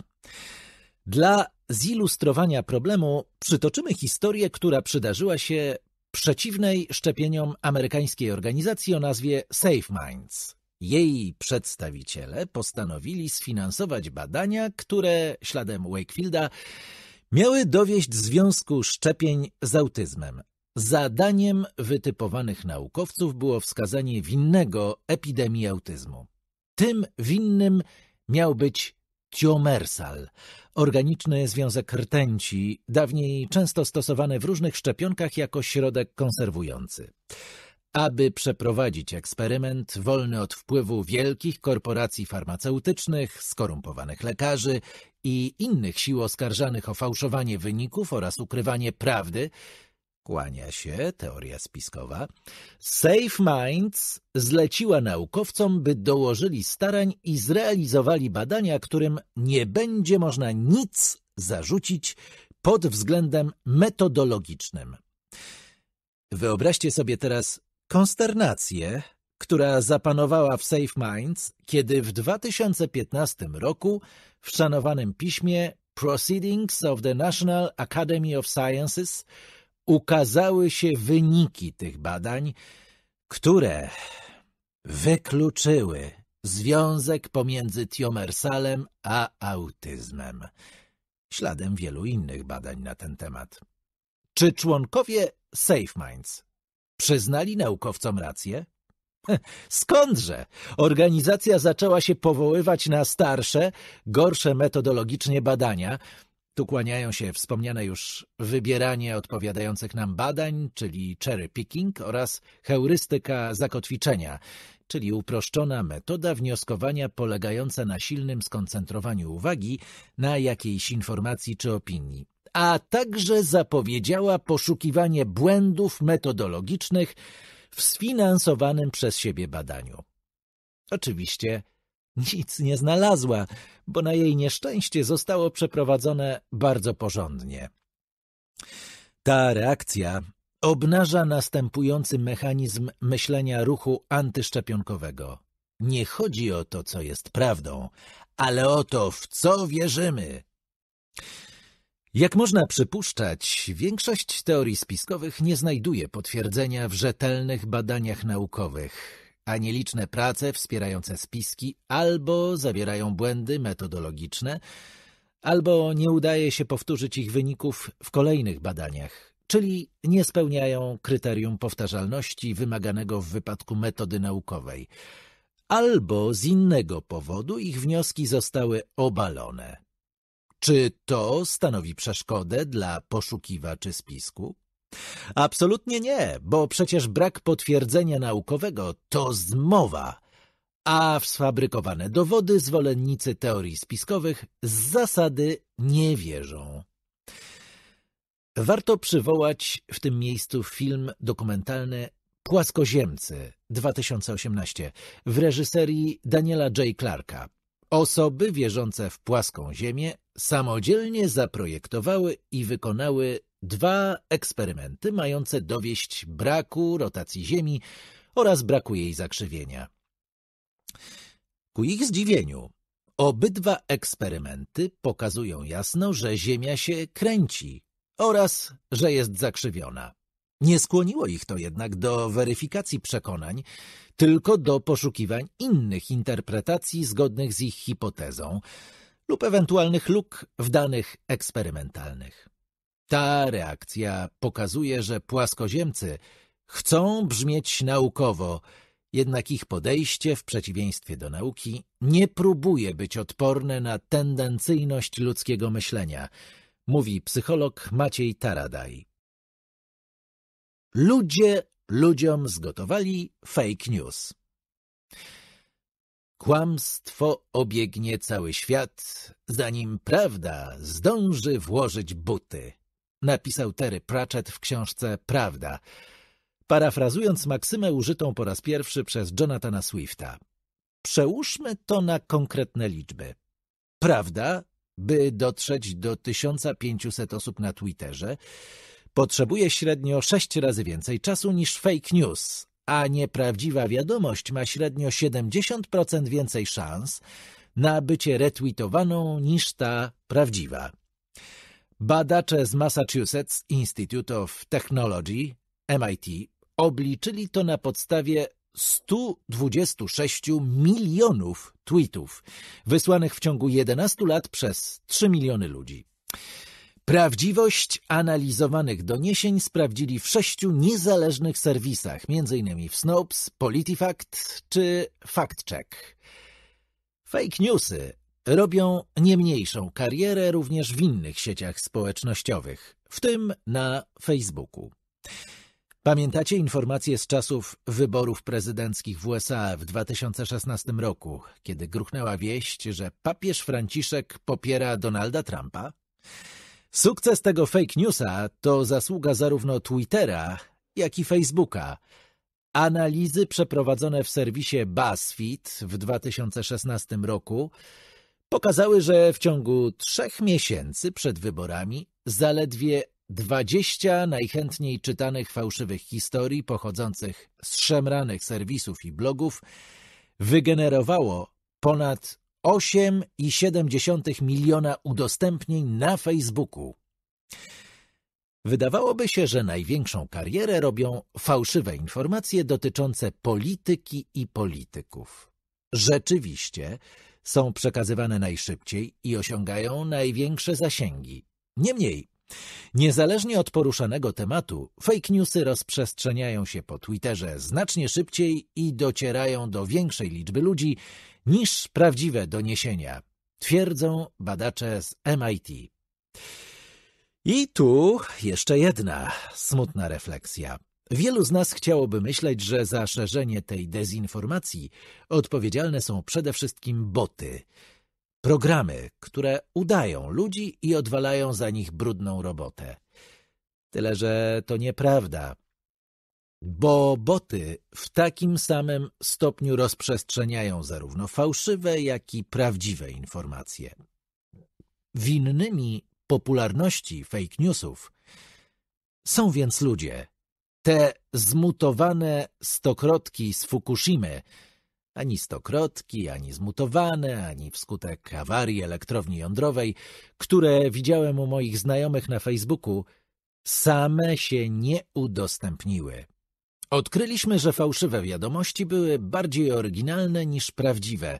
Dla zilustrowania problemu przytoczymy historię, która przydarzyła się przeciwnej szczepieniom amerykańskiej organizacji o nazwie Safe Minds. Jej przedstawiciele postanowili sfinansować badania, które śladem Wakefielda miały dowieść związku szczepień z autyzmem. Zadaniem wytypowanych naukowców było wskazanie winnego epidemii autyzmu. Tym winnym miał być tiomersal, organiczny związek rtęci, dawniej często stosowany w różnych szczepionkach jako środek konserwujący aby przeprowadzić eksperyment wolny od wpływu wielkich korporacji farmaceutycznych, skorumpowanych lekarzy i innych sił oskarżanych o fałszowanie wyników oraz ukrywanie prawdy, kłania się teoria spiskowa, Safe Minds zleciła naukowcom, by dołożyli starań i zrealizowali badania, którym nie będzie można nic zarzucić pod względem metodologicznym. Wyobraźcie sobie teraz Konsternację, która zapanowała w Safe Minds, kiedy w 2015 roku w szanowanym piśmie Proceedings of the National Academy of Sciences ukazały się wyniki tych badań, które wykluczyły związek pomiędzy tiomersalem a autyzmem, śladem wielu innych badań na ten temat. Czy członkowie Minds? Przyznali naukowcom rację? Skądże? Organizacja zaczęła się powoływać na starsze, gorsze metodologicznie badania. Tu kłaniają się wspomniane już wybieranie odpowiadających nam badań, czyli cherry picking oraz heurystyka zakotwiczenia, czyli uproszczona metoda wnioskowania polegająca na silnym skoncentrowaniu uwagi na jakiejś informacji czy opinii a także zapowiedziała poszukiwanie błędów metodologicznych w sfinansowanym przez siebie badaniu. Oczywiście nic nie znalazła, bo na jej nieszczęście zostało przeprowadzone bardzo porządnie. Ta reakcja obnaża następujący mechanizm myślenia ruchu antyszczepionkowego. Nie chodzi o to, co jest prawdą, ale o to, w co wierzymy. Jak można przypuszczać, większość teorii spiskowych nie znajduje potwierdzenia w rzetelnych badaniach naukowych, a nieliczne prace wspierające spiski albo zawierają błędy metodologiczne, albo nie udaje się powtórzyć ich wyników w kolejnych badaniach, czyli nie spełniają kryterium powtarzalności wymaganego w wypadku metody naukowej, albo z innego powodu ich wnioski zostały obalone. Czy to stanowi przeszkodę dla poszukiwaczy spisku? Absolutnie nie, bo przecież brak potwierdzenia naukowego to zmowa, a sfabrykowane dowody zwolennicy teorii spiskowych z zasady nie wierzą. Warto przywołać w tym miejscu film dokumentalny Płaskoziemcy 2018 w reżyserii Daniela J. Clarka, Osoby wierzące w płaską Ziemię samodzielnie zaprojektowały i wykonały dwa eksperymenty mające dowieść braku rotacji Ziemi oraz braku jej zakrzywienia. Ku ich zdziwieniu, obydwa eksperymenty pokazują jasno, że Ziemia się kręci oraz że jest zakrzywiona. Nie skłoniło ich to jednak do weryfikacji przekonań, tylko do poszukiwań innych interpretacji zgodnych z ich hipotezą lub ewentualnych luk w danych eksperymentalnych. Ta reakcja pokazuje, że płaskoziemcy chcą brzmieć naukowo, jednak ich podejście, w przeciwieństwie do nauki, nie próbuje być odporne na tendencyjność ludzkiego myślenia, mówi psycholog Maciej Taradaj. Ludzie ludziom zgotowali fake news. Kłamstwo obiegnie cały świat, zanim prawda zdąży włożyć buty, napisał Terry Pratchett w książce Prawda, parafrazując maksymę użytą po raz pierwszy przez Jonathana Swifta. Przełóżmy to na konkretne liczby. Prawda, by dotrzeć do 1500 osób na Twitterze, potrzebuje średnio sześć razy więcej czasu niż fake news, a nieprawdziwa wiadomość ma średnio 70% więcej szans na bycie retweetowaną niż ta prawdziwa. Badacze z Massachusetts Institute of Technology, MIT, obliczyli to na podstawie 126 milionów tweetów wysłanych w ciągu 11 lat przez 3 miliony ludzi. Prawdziwość analizowanych doniesień sprawdzili w sześciu niezależnych serwisach, m.in. w Snopes, PolitiFact czy FactCheck. Fake newsy robią nie mniejszą karierę również w innych sieciach społecznościowych, w tym na Facebooku. Pamiętacie informacje z czasów wyborów prezydenckich w USA w 2016 roku, kiedy gruchnęła wieść, że papież Franciszek popiera Donalda Trumpa? Sukces tego fake newsa to zasługa zarówno Twittera, jak i Facebooka. Analizy przeprowadzone w serwisie BuzzFeed w 2016 roku pokazały, że w ciągu trzech miesięcy przed wyborami zaledwie 20 najchętniej czytanych fałszywych historii pochodzących z szemranych serwisów i blogów wygenerowało ponad 8,7 miliona udostępnień na Facebooku. Wydawałoby się, że największą karierę robią fałszywe informacje dotyczące polityki i polityków. Rzeczywiście są przekazywane najszybciej i osiągają największe zasięgi. Niemniej, niezależnie od poruszanego tematu, fake newsy rozprzestrzeniają się po Twitterze znacznie szybciej i docierają do większej liczby ludzi niż prawdziwe doniesienia, twierdzą badacze z MIT. I tu jeszcze jedna smutna refleksja. Wielu z nas chciałoby myśleć, że za szerzenie tej dezinformacji odpowiedzialne są przede wszystkim boty, programy, które udają ludzi i odwalają za nich brudną robotę. Tyle, że to nieprawda. Bo boty w takim samym stopniu rozprzestrzeniają zarówno fałszywe, jak i prawdziwe informacje. Winnymi popularności fake newsów są więc ludzie, te zmutowane stokrotki z Fukushimy, ani stokrotki, ani zmutowane, ani wskutek awarii elektrowni jądrowej, które widziałem u moich znajomych na Facebooku, same się nie udostępniły. Odkryliśmy, że fałszywe wiadomości były bardziej oryginalne niż prawdziwe,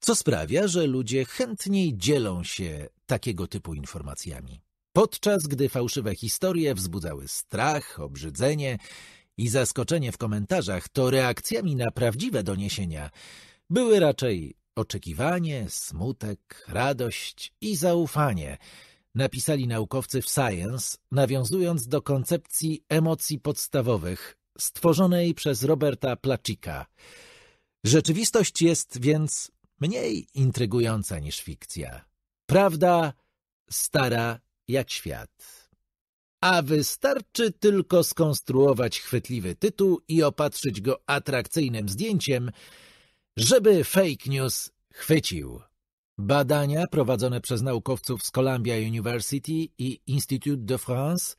co sprawia, że ludzie chętniej dzielą się takiego typu informacjami. Podczas gdy fałszywe historie wzbudzały strach, obrzydzenie i zaskoczenie w komentarzach, to reakcjami na prawdziwe doniesienia były raczej oczekiwanie, smutek, radość i zaufanie, napisali naukowcy w Science, nawiązując do koncepcji emocji podstawowych stworzonej przez Roberta Placzika. Rzeczywistość jest więc mniej intrygująca niż fikcja. Prawda stara jak świat. A wystarczy tylko skonstruować chwytliwy tytuł i opatrzyć go atrakcyjnym zdjęciem, żeby fake news chwycił. Badania prowadzone przez naukowców z Columbia University i Institut de France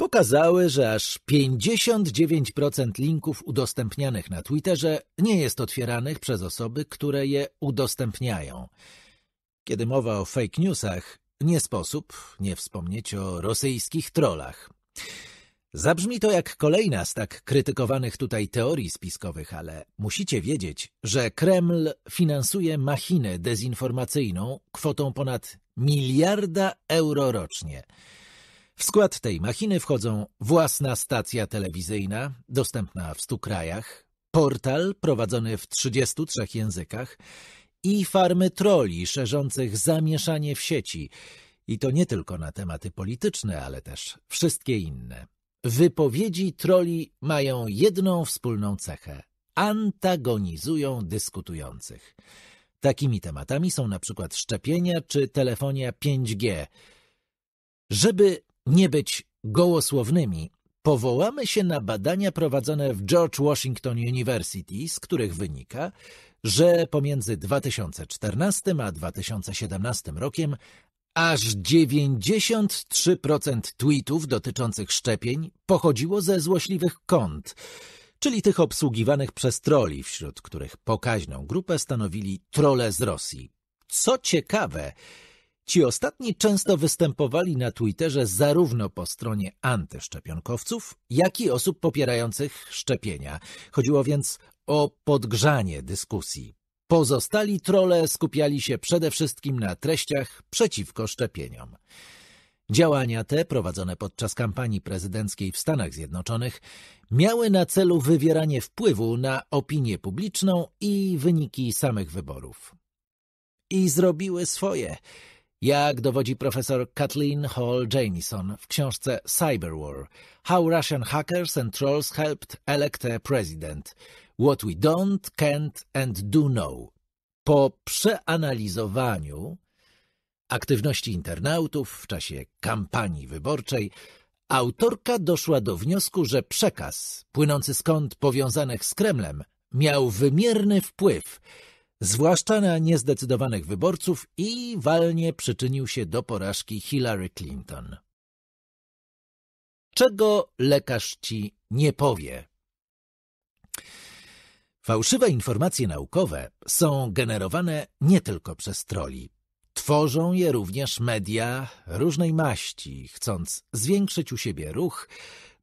pokazały, że aż 59% linków udostępnianych na Twitterze nie jest otwieranych przez osoby, które je udostępniają. Kiedy mowa o fake newsach, nie sposób nie wspomnieć o rosyjskich trolach. Zabrzmi to jak kolejna z tak krytykowanych tutaj teorii spiskowych, ale musicie wiedzieć, że Kreml finansuje machinę dezinformacyjną kwotą ponad miliarda euro rocznie – w skład tej machiny wchodzą własna stacja telewizyjna, dostępna w 100 krajach, portal prowadzony w 33 językach i farmy troli szerzących zamieszanie w sieci. I to nie tylko na tematy polityczne, ale też wszystkie inne. Wypowiedzi troli mają jedną wspólną cechę. Antagonizują dyskutujących. Takimi tematami są na przykład szczepienia czy telefonia 5G. Żeby nie być gołosłownymi, powołamy się na badania prowadzone w George Washington University, z których wynika, że pomiędzy 2014 a 2017 rokiem aż 93% tweetów dotyczących szczepień pochodziło ze złośliwych kont, czyli tych obsługiwanych przez troli, wśród których pokaźną grupę stanowili trole z Rosji. Co ciekawe, Ci ostatni często występowali na Twitterze zarówno po stronie antyszczepionkowców, jak i osób popierających szczepienia. Chodziło więc o podgrzanie dyskusji. Pozostali trolle skupiali się przede wszystkim na treściach przeciwko szczepieniom. Działania te, prowadzone podczas kampanii prezydenckiej w Stanach Zjednoczonych, miały na celu wywieranie wpływu na opinię publiczną i wyniki samych wyborów. I zrobiły swoje. Jak dowodzi profesor Kathleen Hall Jamieson w książce Cyberwar – How Russian Hackers and Trolls Helped Elect a President – What We Don't, Can't and Do Know. Po przeanalizowaniu aktywności internautów w czasie kampanii wyborczej autorka doszła do wniosku, że przekaz płynący z powiązanych z Kremlem miał wymierny wpływ – zwłaszcza na niezdecydowanych wyborców i walnie przyczynił się do porażki Hillary Clinton. Czego lekarz ci nie powie? Fałszywe informacje naukowe są generowane nie tylko przez troli. Tworzą je również media różnej maści, chcąc zwiększyć u siebie ruch,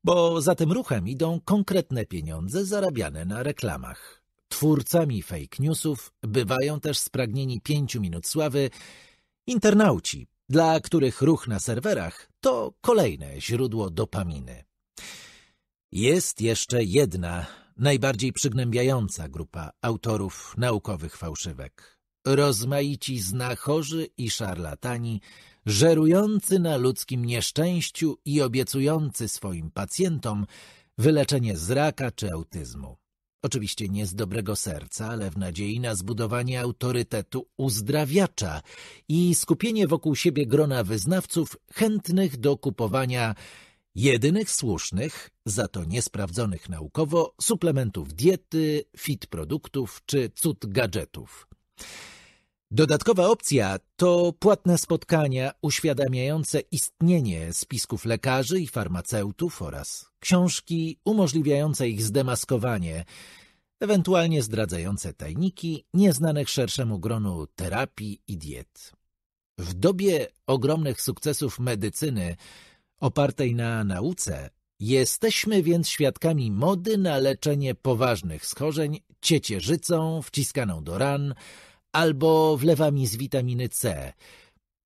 bo za tym ruchem idą konkretne pieniądze zarabiane na reklamach. Twórcami fake newsów bywają też spragnieni pięciu minut sławy internauci, dla których ruch na serwerach to kolejne źródło dopaminy. Jest jeszcze jedna, najbardziej przygnębiająca grupa autorów naukowych fałszywek. Rozmaici znachorzy i szarlatani, żerujący na ludzkim nieszczęściu i obiecujący swoim pacjentom wyleczenie z raka czy autyzmu. Oczywiście nie z dobrego serca, ale w nadziei na zbudowanie autorytetu uzdrawiacza i skupienie wokół siebie grona wyznawców chętnych do kupowania jedynych słusznych, za to niesprawdzonych naukowo, suplementów diety, fit produktów czy cud gadżetów. Dodatkowa opcja to płatne spotkania uświadamiające istnienie spisków lekarzy i farmaceutów oraz książki umożliwiające ich zdemaskowanie, ewentualnie zdradzające tajniki nieznanych szerszemu gronu terapii i diet. W dobie ogromnych sukcesów medycyny opartej na nauce Jesteśmy więc świadkami mody na leczenie poważnych schorzeń ciecierzycą wciskaną do ran, albo wlewami z witaminy C,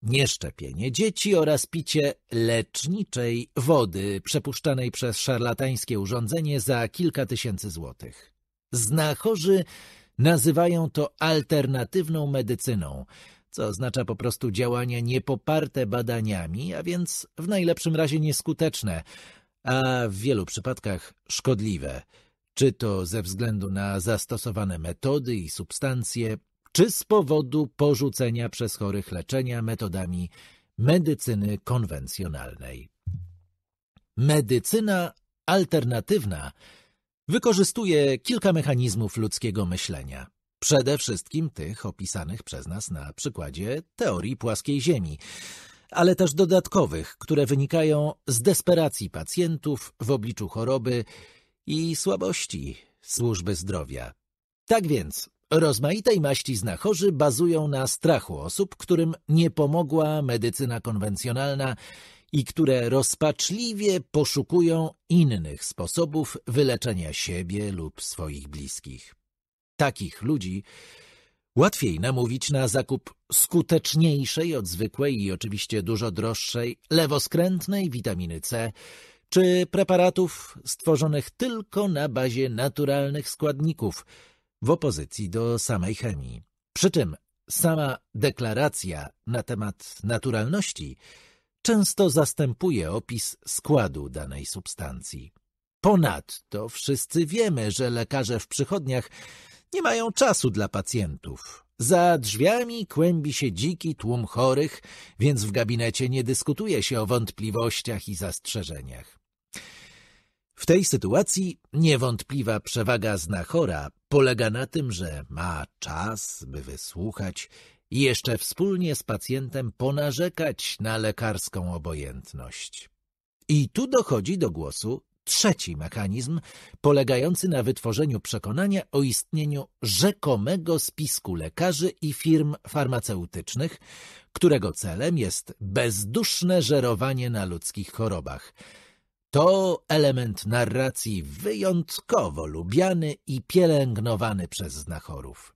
nieszczepienie dzieci oraz picie leczniczej wody przepuszczanej przez szarlatańskie urządzenie za kilka tysięcy złotych. Znachorzy nazywają to alternatywną medycyną, co oznacza po prostu działania niepoparte badaniami, a więc w najlepszym razie nieskuteczne, a w wielu przypadkach szkodliwe, czy to ze względu na zastosowane metody i substancje, czy z powodu porzucenia przez chorych leczenia metodami medycyny konwencjonalnej. Medycyna alternatywna wykorzystuje kilka mechanizmów ludzkiego myślenia, przede wszystkim tych opisanych przez nas na przykładzie teorii płaskiej Ziemi, ale też dodatkowych, które wynikają z desperacji pacjentów w obliczu choroby i słabości służby zdrowia. Tak więc Rozmaitej maści znachorzy bazują na strachu osób, którym nie pomogła medycyna konwencjonalna i które rozpaczliwie poszukują innych sposobów wyleczenia siebie lub swoich bliskich. Takich ludzi łatwiej namówić na zakup skuteczniejszej od zwykłej i oczywiście dużo droższej lewoskrętnej witaminy C czy preparatów stworzonych tylko na bazie naturalnych składników – w opozycji do samej chemii. Przy czym sama deklaracja na temat naturalności często zastępuje opis składu danej substancji. Ponadto wszyscy wiemy, że lekarze w przychodniach nie mają czasu dla pacjentów. Za drzwiami kłębi się dziki tłum chorych, więc w gabinecie nie dyskutuje się o wątpliwościach i zastrzeżeniach. W tej sytuacji niewątpliwa przewaga Znachora polega na tym, że ma czas, by wysłuchać i jeszcze wspólnie z pacjentem ponarzekać na lekarską obojętność. I tu dochodzi do głosu trzeci mechanizm, polegający na wytworzeniu przekonania o istnieniu rzekomego spisku lekarzy i firm farmaceutycznych, którego celem jest bezduszne żerowanie na ludzkich chorobach – to element narracji wyjątkowo lubiany i pielęgnowany przez znachorów.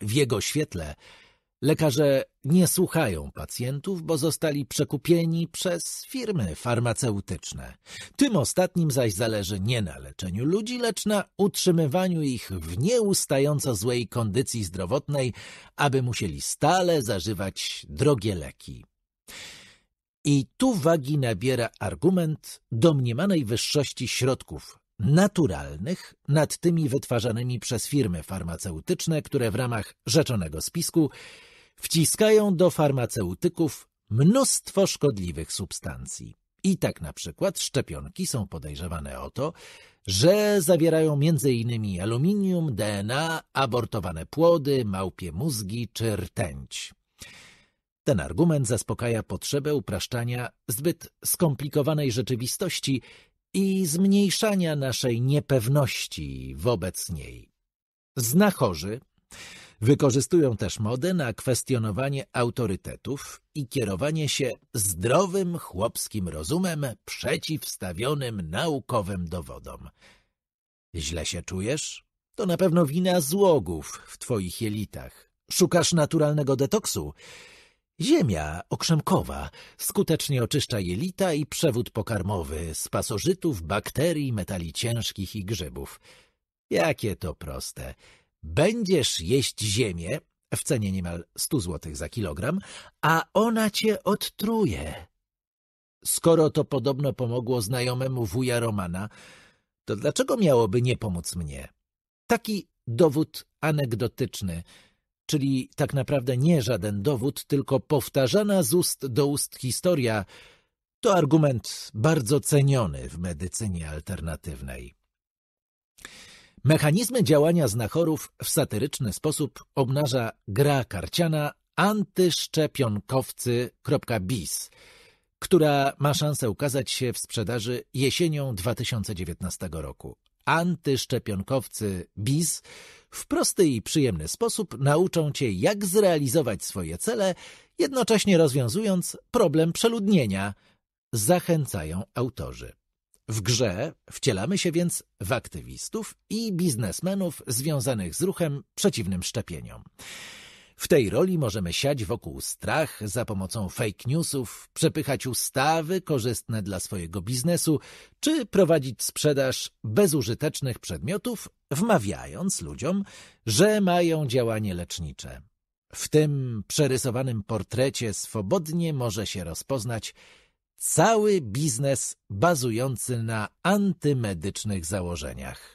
W jego świetle lekarze nie słuchają pacjentów, bo zostali przekupieni przez firmy farmaceutyczne. Tym ostatnim zaś zależy nie na leczeniu ludzi, lecz na utrzymywaniu ich w nieustająco złej kondycji zdrowotnej, aby musieli stale zażywać drogie leki. I tu wagi nabiera argument domniemanej wyższości środków naturalnych nad tymi wytwarzanymi przez firmy farmaceutyczne, które w ramach rzeczonego spisku wciskają do farmaceutyków mnóstwo szkodliwych substancji. I tak na przykład szczepionki są podejrzewane o to, że zawierają m.in. aluminium, DNA, abortowane płody, małpie mózgi czy rtęć. Ten argument zaspokaja potrzebę upraszczania zbyt skomplikowanej rzeczywistości i zmniejszania naszej niepewności wobec niej. Znachorzy wykorzystują też modę na kwestionowanie autorytetów i kierowanie się zdrowym chłopskim rozumem przeciwstawionym naukowym dowodom. Źle się czujesz? To na pewno wina złogów w twoich jelitach. Szukasz naturalnego detoksu? Ziemia okrzemkowa skutecznie oczyszcza jelita i przewód pokarmowy z pasożytów, bakterii, metali ciężkich i grzybów. Jakie to proste. Będziesz jeść ziemię, w cenie niemal 100 zł za kilogram, a ona cię odtruje. Skoro to podobno pomogło znajomemu wuja Romana, to dlaczego miałoby nie pomóc mnie? Taki dowód anegdotyczny – czyli tak naprawdę nie żaden dowód, tylko powtarzana z ust do ust historia, to argument bardzo ceniony w medycynie alternatywnej. Mechanizmy działania znachorów w satyryczny sposób obnaża gra karciana antyszczepionkowcy.biz, która ma szansę ukazać się w sprzedaży jesienią 2019 roku. Antyszczepionkowcy.biz w prosty i przyjemny sposób nauczą Cię, jak zrealizować swoje cele, jednocześnie rozwiązując problem przeludnienia, zachęcają autorzy. W grze wcielamy się więc w aktywistów i biznesmenów związanych z ruchem przeciwnym szczepieniom. W tej roli możemy siać wokół strach za pomocą fake newsów, przepychać ustawy korzystne dla swojego biznesu, czy prowadzić sprzedaż bezużytecznych przedmiotów, wmawiając ludziom, że mają działanie lecznicze. W tym przerysowanym portrecie swobodnie może się rozpoznać cały biznes bazujący na antymedycznych założeniach.